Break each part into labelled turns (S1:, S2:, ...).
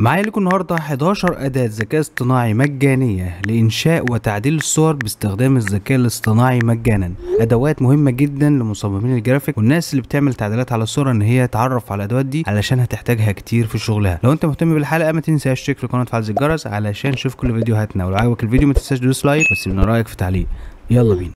S1: معايا لكم النهارده 11 أداة ذكاء اصطناعي مجانية لإنشاء وتعديل الصور باستخدام الذكاء الاصطناعي مجانا أدوات مهمة جدا لمصممين الجرافيك والناس اللي بتعمل تعديلات على الصورة إن هي تعرف على الأدوات دي علشان هتحتاجها كتير في شغلها لو أنت مهتم بالحلقة ما تنساش تشترك في القناة وتفعل زر الجرس علشان تشوف كل فيديوهاتنا ولو عجبك الفيديو ما تنساش تدوس لايك وتسيب لنا رأيك في تعليق يلا بينا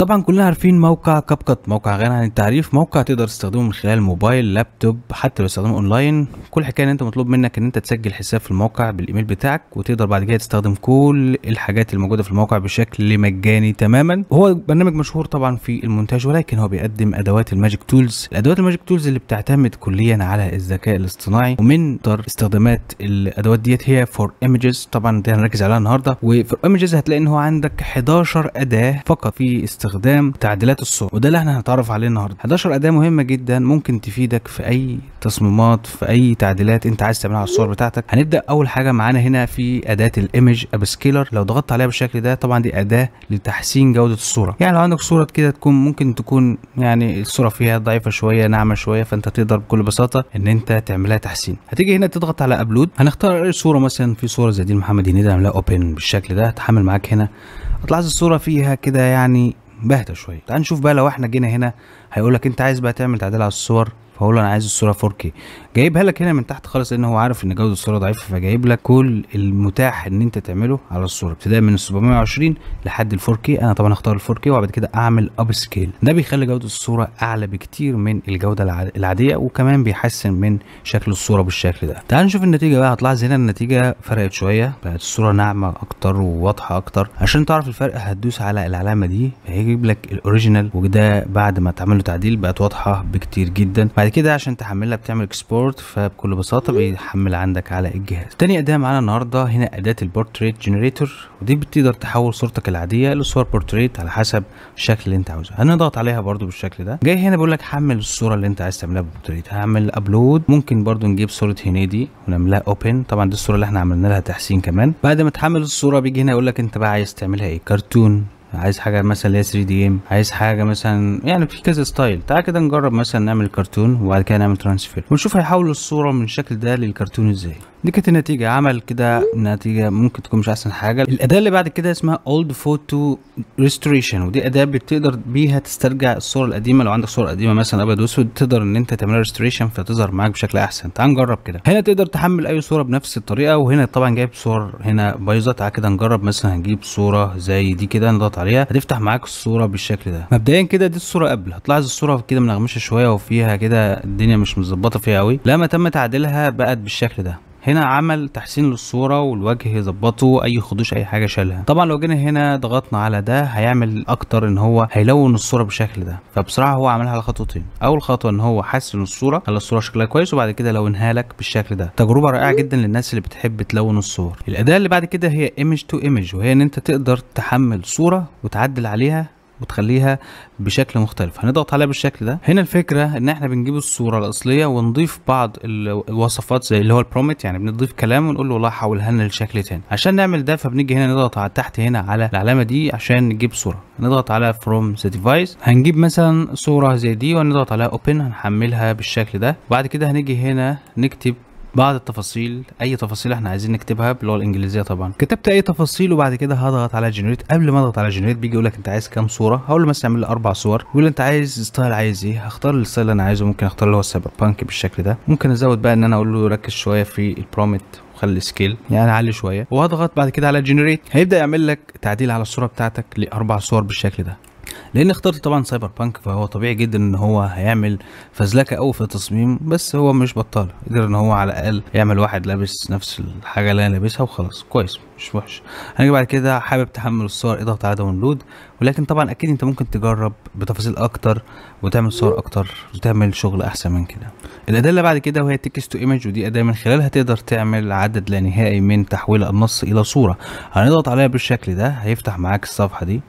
S1: طبعا كلنا عارفين موقع كبكت موقع غني عن التعريف موقع تقدر تستخدمه من خلال موبايل لابتوب حتى لو استخدمه اونلاين كل حكايه ان انت مطلوب منك ان انت تسجل حساب في الموقع بالايميل بتاعك وتقدر بعد كده تستخدم كل الحاجات الموجوده في الموقع بشكل مجاني تماما هو برنامج مشهور طبعا في المونتاج ولكن هو بيقدم ادوات الماجيك تولز الادوات الماجيك تولز اللي بتعتمد كليا على الذكاء الاصطناعي ومن اكثر استخدامات الادوات ديت هي فور ايمجز طبعا دي هنركز عليها النهارده وفور ايمجز هتلاقي ان هو عندك 11 اداه فقط في استخدام تعديلات الصوت وده اللي احنا هنتعرف عليه النهارده 11 اداه مهمه جدا ممكن تفيدك في اي تصميمات في اي تعديلات انت عايز تعملها على الصور بتاعتك هنبدا اول حاجه معانا هنا في اداه الايمج ابسكيلر لو ضغطت عليها بالشكل ده طبعا دي اداه لتحسين جوده الصوره يعني لو عندك صوره كده تكون ممكن تكون يعني الصوره فيها ضعيفه شويه ناعمه شويه فانت تقدر بكل بساطه ان انت تعملها تحسين هتيجي هنا تضغط على ابلود هنختار صوره مثلا في صوره زي دي محمد هنيدي عاملاها اوبن بالشكل ده هتحمل معاك هنا هتلاحظ الصوره فيها كده يعني باهته شويه تعال نشوف بقى لو احنا جينا هنا هيقولك انت عايز بقى تعمل تعديل على الصور فاقول له انا عايز الصوره 4K جايبها لك هنا من تحت خالص لان هو عارف ان جوده الصوره ضعيفه فجايب لك كل المتاح ان انت تعمله على الصوره ابتداء من ال 720 لحد ال 4K انا طبعا هختار ال 4K وبعد كده اعمل اب سكيل ده بيخلي جوده الصوره اعلى بكتير من الجوده العاديه وكمان بيحسن من شكل الصوره بالشكل ده تعال نشوف النتيجه بقى هتلاحظ هنا النتيجه فرقت شويه بقت الصوره ناعمه اكتر وواضحه اكتر عشان تعرف الفرق هتدوس على العلامه دي هيجيب لك الاوريجينال وده بعد ما تعمل له تعديل بقت واضحه بكتير جدا بعد بعد كده عشان تحملها بتعمل اكسبورت فبكل بساطه بيحمل عندك على الجهاز تاني اداه معانا النهارده هنا اداه البورتريت جنريتور ودي بتقدر تحول صورتك العاديه لصور بورتريت على حسب الشكل اللي انت عاوزه هنضغط عليها برده بالشكل ده جاي هنا بيقول لك حمل الصوره اللي انت عايز تعملها بورتريت هعمل ابلود ممكن برده نجيب صوره هنيدي ونعملها اوبن طبعا دي الصوره اللي احنا عملنا لها تحسين كمان بعد ما تحمل الصوره بيجي هنا يقول لك انت بقى عايز تعملها ايه كرتون عايز حاجه مثلا اللي هي 3 دي ام عايز حاجه مثلا يعني في كذا ستايل تعال كده نجرب مثلا نعمل كرتون وبعد كده نعمل ترانسفير ونشوف هيحولوا الصوره من الشكل ده للكرتون ازاي دي كانت النتيجة عمل كده نتيجة ممكن تكون مش أحسن حاجة الأداة اللي بعد كده اسمها Old Photo Restoration ودي أداة بتقدر بيها تسترجع الصورة القديمة لو عندك صورة قديمة مثلا أبيض وأسود تقدر إن أنت تعملها ريستوريشن فتظهر معاك بشكل أحسن تعال نجرب كده هنا تقدر تحمل أي صورة بنفس الطريقة وهنا طبعا جايب صور هنا بايظة تعال كده نجرب مثلا هنجيب صورة زي دي كده نضغط عليها هتفتح معاك الصورة بالشكل ده مبدئيا كده دي الصورة قبل هتلاحظ الصورة كده منغمشة شوية وفيها كده الدنيا مش متظبطة فيها أوي لما تم تعديلها بقت بالشكل ده هنا عمل تحسين للصورة والوجه يظبطه اي خدوش اي حاجة شالها طبعا لو جينا هنا ضغطنا على ده هيعمل اكتر ان هو هيلون الصورة بالشكل ده فبصراحة هو عملها على خطوتين اول خطوة ان هو حسن الصورة خلى الصورة شكلها كويس وبعد كده لونها لك بالشكل ده تجربة رائعة جدا للناس اللي بتحب تلون الصور الاداة اللي بعد كده هي ايمج تو ايمج وهي ان انت تقدر تحمل صورة وتعدل عليها وتخليها بشكل مختلف هنضغط عليها بالشكل ده هنا الفكره ان احنا بنجيب الصوره الاصليه ونضيف بعض الوصفات زي اللي هو البرومت يعني بنضيف كلام ونقول له والله حولها لنا لشكل ثاني عشان نعمل ده فبنيجي هنا نضغط على تحت هنا على العلامه دي عشان نجيب صوره نضغط على فروم ذا ديفايس هنجيب مثلا صوره زي دي ونضغط عليها اوبن هنحملها بالشكل ده وبعد كده هنيجي هنا نكتب بعض التفاصيل اي تفاصيل احنا عايزين نكتبها باللغه الانجليزيه طبعا كتبت اي تفاصيل وبعد كده هضغط على جنريت قبل ما اضغط على جنريت بيجي يقول لك انت عايز كام صوره هقول له مثلا اعمل لي اربع صور يقول لي انت عايز ستايل عايز ايه هختار الستايل اللي انا عايزه ممكن اختار اللي هو السايبر بانك بالشكل ده ممكن ازود بقى ان انا اقول له ركز شويه في البرومت وخلي سكيل يعني علي شويه واضغط بعد كده على جنريت هيبدا يعمل لك تعديل على الصوره بتاعتك لاربع صور بالشكل ده لان اخترت طبعا سايبر بانك فهو طبيعي جدا ان هو هيعمل فزلكه قوي في التصميم بس هو مش بطال قدر ان هو على الاقل يعمل واحد لابس نفس الحاجه اللي انا لابسها وخلاص كويس مش وحش هنيجي بعد كده حابب تحمل الصور اضغط على داونلود ولكن طبعا اكيد انت ممكن تجرب بتفاصيل اكتر وتعمل صور اكتر وتعمل شغل احسن من كده الاداه اللي بعد كده وهي تكست تو ايمج ودي اداه من خلالها تقدر تعمل عدد لا نهائي من تحويل النص الى صوره هنضغط عليها بالشكل ده هيفتح معاك الصفحه دي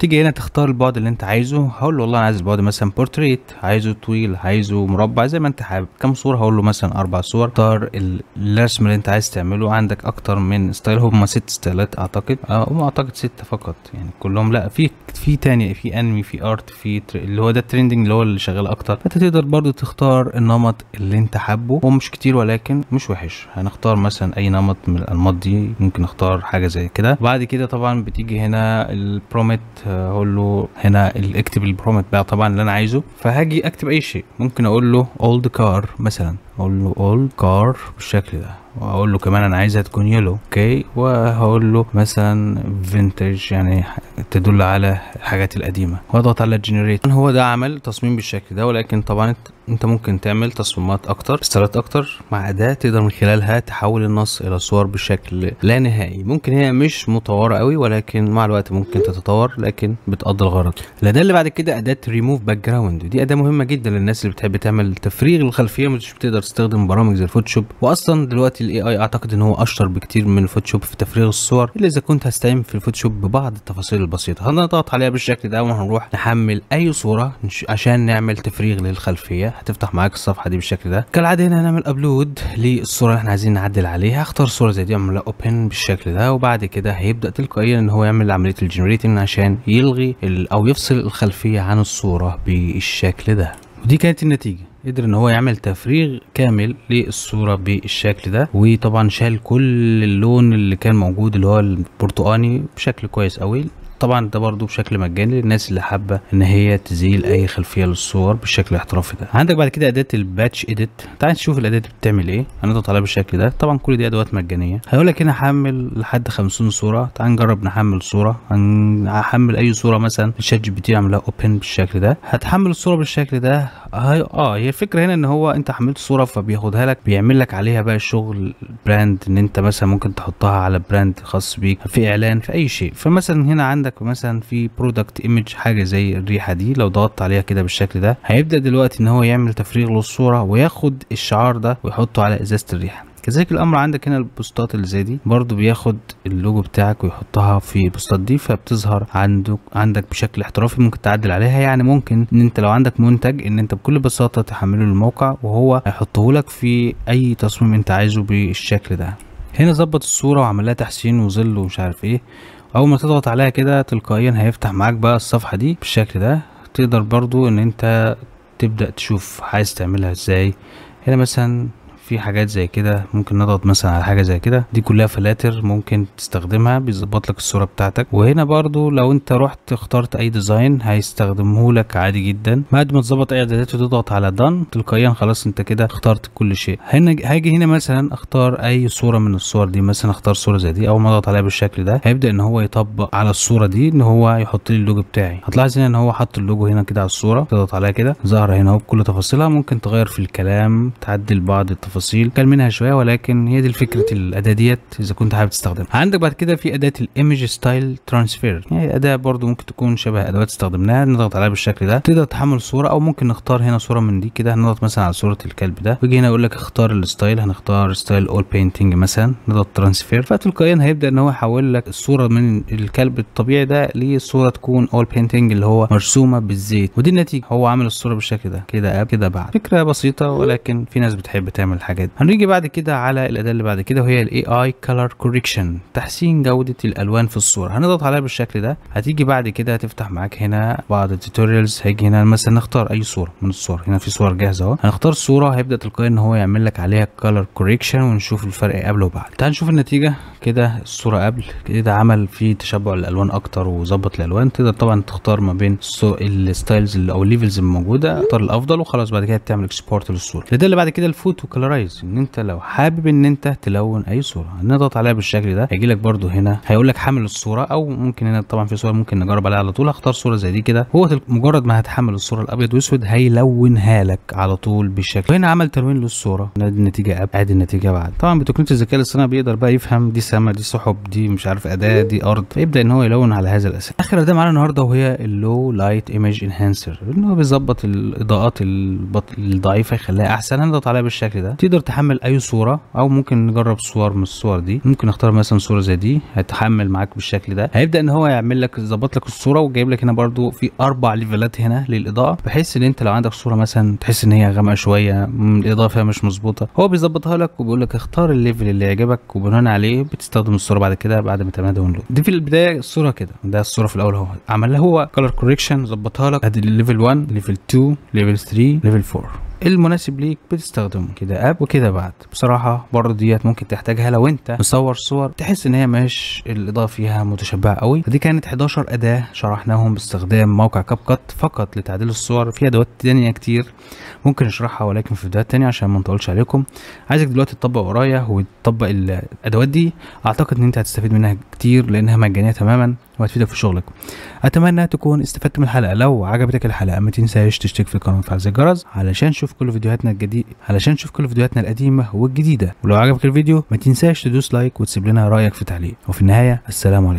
S1: تيجي هنا تختار البعد اللي انت عايزه هقول له والله انا عايز البعد مثلا بورتريت عايزه طويل عايزه مربع زي ما انت حابب كام صوره هقول له مثلا اربع صور اختار الرسم اللي انت عايز تعمله عندك اكتر من ستايل هم ست ستايلات اعتقد أه اعتقد ستة فقط يعني كلهم لا في في تاني في انمي في ارت في اللي هو ده الترندنج اللي هو اللي شغال اكتر فانت تقدر برضو تختار النمط اللي انت حابه هو مش كتير ولكن مش وحش هنختار مثلا اي نمط من الانماط دي ممكن اختار حاجه زي كده وبعد كده طبعا بتيجي هنا البروميت هقول له هنا اكتب البرومت بقى طبعا اللي انا عايزه فهاجي اكتب اي شيء ممكن اقول له اولد كار مثلا اقول له اول كار بالشكل ده واقول له كمان انا عايزها تكون يلو اوكي وهقول له مثلا فينتج يعني تدل على الحاجات القديمه واضغط على جنريت هو ده عمل تصميم بالشكل ده ولكن طبعا انت ممكن تعمل تصميمات اكتر استرات اكتر مع اداه تقدر من خلالها تحول النص الى صور بشكل لا نهائي ممكن هي مش مطوره قوي ولكن مع الوقت ممكن تتطور لكن بتقضي الغرض الاداه اللي بعد كده اداه ريموف باك جراوند دي اداه مهمه جدا للناس اللي بتحب تعمل تفريغ الخلفيه مش بتقدر تستخدم برامج زي الفوتوشوب واصلا دلوقتي الاي اي اعتقد ان هو اشطر بكتير من الفوتوشوب في تفريغ الصور الا اذا كنت هستعين في الفوتوشوب ببعض التفاصيل البسيطه هنضغط عليها بالشكل ده وهنروح نحمل اي صوره عشان نعمل تفريغ للخلفيه هتفتح معاك الصفحه دي بالشكل ده كالعاده هنا هنعمل ابلود للصوره اللي احنا عايزين نعدل عليها اختار صوره زي دي اعمل اوبن بالشكل ده وبعد كده هيبدا تلقائيا ان هو يعمل عمليه الجنريتنج عشان يلغي او يفصل الخلفيه عن الصوره بالشكل ده ودي كانت النتيجه قدر ان هو يعمل تفريغ كامل للصورة بالشكل ده وطبعا شال كل اللون اللي كان موجود اللي هو البرتقاني بشكل كويس قوي طبعا ده برضو بشكل مجاني للناس اللي حابه ان هي تزيل اي خلفيه للصور بالشكل الاحترافي ده عندك بعد كده اداه الباتش اديت تعال نشوف الاداه دي بتعمل ايه هنضغط عليها بالشكل ده طبعا كل دي ادوات مجانيه هيقول لك هنا حمل لحد 50 صوره تعال نجرب نحمل صوره هحمل اي صوره مثلا لشات جي بي تي اعملها اوبن بالشكل ده هتحمل الصوره بالشكل ده هي اه هي الفكره هنا ان هو انت حملت صوره فبياخدها لك بيعمل لك عليها بقى الشغل براند ان انت مثلا ممكن تحطها على براند خاص بيك في اعلان في اي شيء فمثلا هنا عندك عندك مثلا في برودكت ايمج حاجه زي الريحه دي لو ضغطت عليها كده بالشكل ده هيبدا دلوقتي ان هو يعمل تفريغ للصوره وياخد الشعار ده ويحطه على ازازه الريحه كذلك الامر عندك هنا البوستات اللي زي دي برضو بياخد اللوجو بتاعك ويحطها في البوستات دي فبتظهر عندك عندك بشكل احترافي ممكن تعدل عليها يعني ممكن ان انت لو عندك منتج ان انت بكل بساطه تحمله للموقع وهو هيحطه لك في اي تصميم انت عايزه بالشكل ده هنا ظبط الصورة وعملها تحسين وظل ومش عارف ايه اول ما تضغط عليها كده تلقائيا هيفتح معاك بقى الصفحة دي بالشكل ده تقدر برضو ان انت تبدأ تشوف عايز تعملها ازاي هنا مثلا في حاجات زي كده ممكن نضغط مثلا على حاجه زي كده دي كلها فلاتر ممكن تستخدمها بيظبط لك الصوره بتاعتك وهنا برضو لو انت رحت اخترت اي ديزاين هيستخدمه لك عادي جدا بعد ما تظبط اي اعدادات وتضغط على دن تلقائيا خلاص انت كده اخترت كل شيء هنا هاجي هنا مثلا اختار اي صوره من الصور دي مثلا اختار صوره زي دي اول ما اضغط عليها بالشكل ده هيبدا ان هو يطبق على الصوره دي ان هو يحط لي اللوجو بتاعي هتلاحظ هنا ان هو حط اللوجو هنا كده على الصوره تضغط عليها كده ظهر هنا اهو بكل تفاصيلها ممكن تغير في الكلام تعدل بعض التفاصيل تفاصيل كان منها شويه ولكن هي دي فكره الاداه ديت اذا كنت حابب تستخدمها عندك بعد كده في اداه الايمج ستايل ترانسفير يعني اداه برضو ممكن تكون شبه ادوات استخدمناها نضغط عليها بالشكل ده تقدر تحمل صوره او ممكن نختار هنا صوره من دي كده هنضغط مثلا على صوره الكلب ده ويجي هنا يقول لك اختار الستايل هنختار ستايل اول بينتنج مثلا نضغط ترانسفير فتلقائيا هيبدا ان هو يحول لك الصوره من الكلب الطبيعي ده لصوره تكون اول بينتنج اللي هو مرسومه بالزيت ودي النتيجه هو عامل الصوره بالشكل ده كده قبل كده بعد فكره بسيطه ولكن في ناس بتحب تعمل حاجه الحاجات هنيجي بعد كده على الاداه اللي بعد كده وهي الاي اي كلر كوريكشن تحسين جوده الالوان في الصوره هنضغط عليها بالشكل ده هتيجي بعد كده هتفتح معاك هنا بعض التوتوريالز هيجي هنا مثلا نختار اي صوره من الصور هنا في صور جاهزه اهو هنختار صوره هيبدا تلقائيا ان هو يعمل لك عليها كلر كوريكشن ونشوف الفرق قبل وبعد تعال نشوف النتيجه كده الصوره قبل كده عمل فيه تشبع الالوان اكتر وظبط الالوان تقدر طبعا تختار ما بين الستايلز او الليفلز الموجوده اختار الافضل وخلاص بعد كده تعمل اكسبورت للصوره الاداه اللي بعد كده الفوتو كلر ريس ان انت لو حابب ان انت تلون اي صوره هنضغط عليها بالشكل ده هيجي لك برده هنا هيقول لك حمل الصوره او ممكن هنا طبعا في صور ممكن نجرب عليها على طول اختار صوره زي دي كده هو مجرد ما هتحمل الصوره الابيض واسود هيلونها لك على طول بالشكل هنا عمل تلوين للصوره ادي النتيجه قبل ادي النتيجه بعد طبعا بتقنيه الذكاء الاصطناعي بيقدر بقى يفهم دي سما دي سحب دي مش عارف اداه دي ارض فيبدا ان هو يلون على هذا الاساس اخر اداه معانا النهارده وهي اللو لايت ايمج انهانسر ان هو بيظبط الاضاءات الضعيفه يخليها احسن هنضغط عليها بالشكل ده تقدر تحمل اي صوره او ممكن نجرب صور من الصور دي ممكن اختار مثلا صوره زي دي هتحمل معاك بالشكل ده هيبدا ان هو يعمل لك يظبط لك الصوره وجايب لك هنا برده في اربع ليفلات هنا للاضاءه بحيث ان انت لو عندك صوره مثلا تحس ان هي غامقه شويه الاضاءه فيها مش مظبوطه هو بيظبطها لك وبيقول لك اختار الليفل اللي يعجبك وبناء عليه بتستخدم الصوره بعد كده بعد ما تعملها داونلود دي في البدايه الصوره كده ده الصوره في الاول هو عمل هو كولر كوريكشن ظبطها لك ادي ليفل 1 ليفل 2 ليفل 3 ليفل 4 المناسب ليك بتستخدمه كده اب وكده بعد بصراحه برضه ديت ممكن تحتاجها لو انت مصور صور تحس ان هي مش الاضاءه فيها متشبعه قوي فدي كانت 11 اداه شرحناهم باستخدام موقع كاب كات فقط لتعديل الصور في ادوات تانية كتير ممكن نشرحها ولكن في فيديوهات تانية عشان ما نطولش عليكم عايزك دلوقتي تطبق ورايا وتطبق الادوات دي اعتقد ان انت هتستفيد منها كتير لانها مجانيه تماما وهتفيدك في شغلك اتمنى تكون استفدت من الحلقه لو عجبتك الحلقه ما تنساش تشترك في القناه وتفعل زر الجرس علشان تشوف كل فيديوهاتنا الجديده علشان تشوف كل فيديوهاتنا القديمه والجديده ولو عجبك الفيديو ما تنساش تدوس لايك وتسيب لنا رايك في تعليق وفي النهايه السلام عليكم